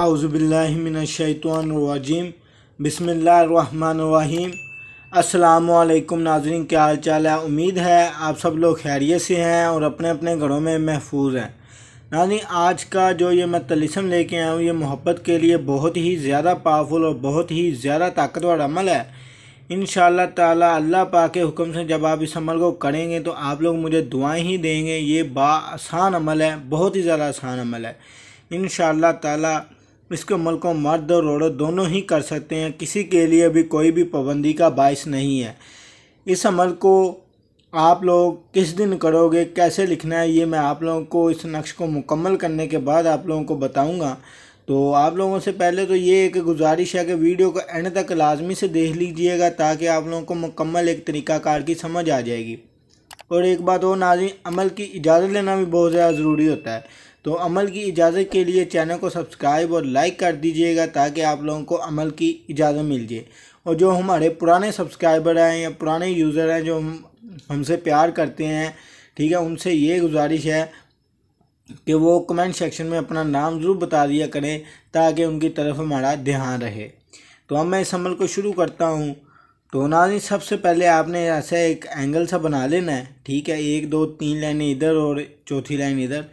आउज़बिल्लिमिनशैतवाजीम बसमीम असलकुम नाजरन क्या हाल चाल है उम्मीद है आप सब लोग खैरियत से हैं और अपने अपने घरों में महफूज हैं नाजी आज का जो ये मैं तलिसम लेके आया हूँ ये मोहब्बत के लिए बहुत ही ज़्यादा पावरफुल और बहुत ही ज़्यादा ताकतवर अमल है इन शाह अल्लाह पा के हुक्म से जब आप इस अमल को करेंगे तो आप लोग मुझे दुआएँ ही देंगे ये बासान अमल है बहुत ही ज़्यादा आसान अमल है इन शाह इसके अमल को मर्द और औरत दोनों ही कर सकते हैं किसी के लिए भी कोई भी पाबंदी का बायस नहीं है इस अमल को आप लोग किस दिन करोगे कैसे लिखना है ये मैं आप लोगों को इस नक्श को मुकम्मल करने के बाद आप लोगों को बताऊंगा तो आप लोगों से पहले तो ये एक गुजारिश है कि वीडियो को एंड तक लाजमी से देख लीजिएगा ताकि आप लोगों को मुकम्मल एक तरीक़ाकार की समझ आ जाएगी और एक बात और नाजी अमल की इजाज़त लेना भी बहुत ज़्यादा ज़रूरी होता है तो अमल की इजाज़त के लिए चैनल को सब्सक्राइब और लाइक कर दीजिएगा ताकि आप लोगों को अमल की इजाज़त मिल जाए और जो हमारे पुराने सब्सक्राइबर हैं या पुराने यूज़र हैं जो हम हमसे प्यार करते हैं ठीक है उनसे ये गुजारिश है कि वो कमेंट सेक्शन में अपना नाम ज़रूर बता दिया करें ताकि उनकी तरफ हमारा ध्यान रहे तो अब मैं इस अमल को शुरू करता हूँ तो नाजी सबसे पहले आपने ऐसा एक एंगल सा बना लेना है ठीक है एक दो तीन लाइनें इधर और चौथी लाइन इधर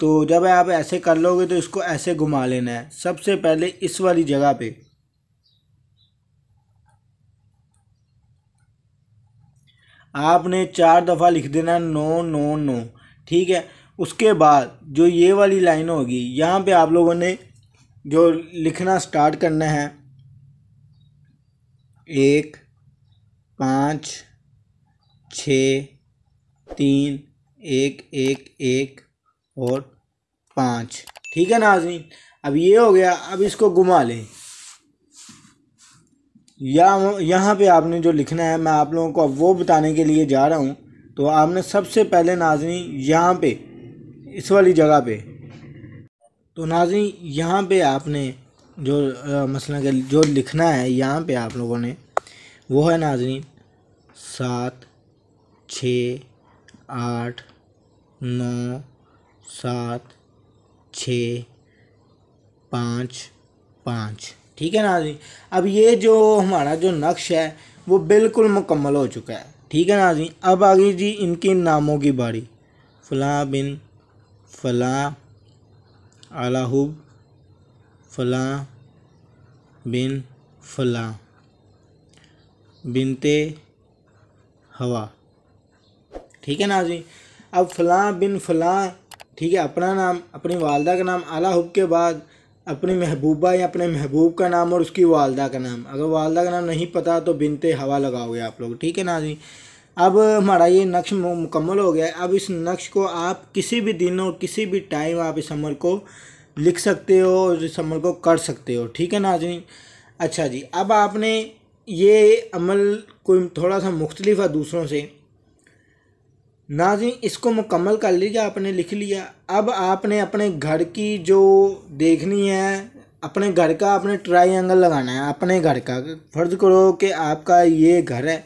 तो जब आप ऐसे कर लोगे तो इसको ऐसे घुमा लेना है सबसे पहले इस वाली जगह पे आपने चार दफ़ा लिख देना है नो नो नो ठीक है उसके बाद जो ये वाली लाइन होगी यहाँ पे आप लोगों ने जो लिखना स्टार्ट करना है एक पाँच छ तीन एक एक एक और पाँच ठीक है नाजरीन अब ये हो गया अब इसको घुमा लें या यहाँ पे आपने जो लिखना है मैं आप लोगों को अब वो बताने के लिए जा रहा हूँ तो आपने सबसे पहले नाजनी यहाँ पे इस वाली जगह पे तो नाजनी यहाँ पे आपने जो मसला के जो लिखना है यहाँ पे आप लोगों ने वो है नाजनी सात छ आठ नौ सात छः पाँच पाँच ठीक है ना जी अब ये जो हमारा जो नक्श है वो बिल्कुल मुकम्मल हो चुका है ठीक है ना जी अब आ गई जी इनके नामों की बारी फ़लाँ बिन फ़लाँ आलाहब फ़लाँ बिन फ़लाँ बिनते हवा ठीक है ना जी अब फ़लाँ बिन फ़लाँ ठीक है अपना नाम अपनी वालदा का नाम आला हुब के बाद अपनी महबूबा या अपने महबूब का नाम और उसकी वालदा का नाम अगर वालदा का नाम नहीं पता तो बिनते हवा लगाओगे आप लोग ठीक है ना जी अब हमारा ये नक्श मुकम्मल हो गया अब इस नक्श को आप किसी भी दिन और किसी भी टाइम आप इस अमल को लिख सकते हो और इस अमल को कर सकते हो ठीक है जी अच्छा जी अब आपने ये अमल कोई थोड़ा सा मुख्तलिफ है दूसरों से नाजी इसको मुकम्मल कर लीजिए आपने लिख लिया अब आपने अपने घर की जो देखनी है अपने घर का आपने ट्राई एंगल लगाना है अपने घर का फर्ज करो कि आपका ये घर है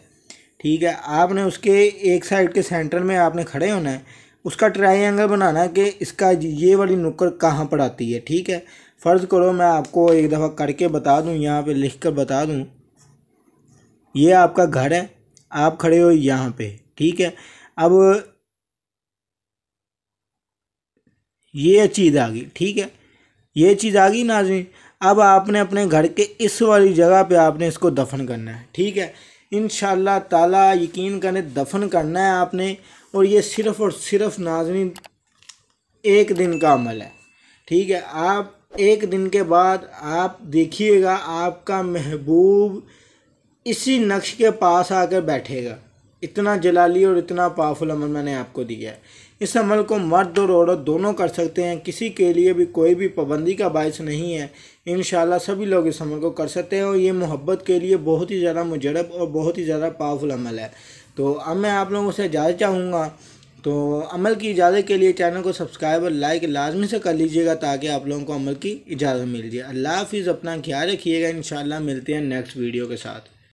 ठीक है आपने उसके एक साइड के सेंटर में आपने खड़े होना है उसका ट्राई एंगल बनाना है कि इसका ये वाली नुक्कड़ कहाँ पर आती है ठीक है फ़र्ज़ करो मैं आपको एक दफ़ा करके बता दूँ यहाँ पे लिख कर बता दूँ ये आपका घर है आप खड़े हो यहाँ पे ठीक है अब ये चीज़ आ गई ठीक है ये चीज़ आ गई नाजमी अब आपने अपने घर के इस वाली जगह पे आपने इसको दफन करना है ठीक है इन ताला यकीन करें दफन करना है आपने और ये सिर्फ़ और सिर्फ नाजमी एक दिन का अमल है ठीक है आप एक दिन के बाद आप देखिएगा आपका महबूब इसी नक्श के पास आकर बैठेगा इतना जलाली और इतना पावरफुल अमल मैंने आपको दिया है इस अमल को मर्द और औरत दोनों कर सकते हैं किसी के लिए भी कोई भी पाबंदी का बायस नहीं है इन सभी लोग इस अमल को कर सकते हैं और ये मोहब्बत के लिए बहुत ही ज़्यादा मुजरब और बहुत ही ज़्यादा पावरफुल अमल है तो अब मैं आप लोगों से इजाज़त चाहूँगा तो अमल की इजाज़त के लिए चैनल को सब्सक्राइब और लाइक लाजमी से कर लीजिएगा ताकि आप लोगों को अमल की इजाज़त मिल जाए अल्लाह हाफिज़ अपना ख्याल रखिएगा इन मिलते हैं नेक्स्ट वीडियो के साथ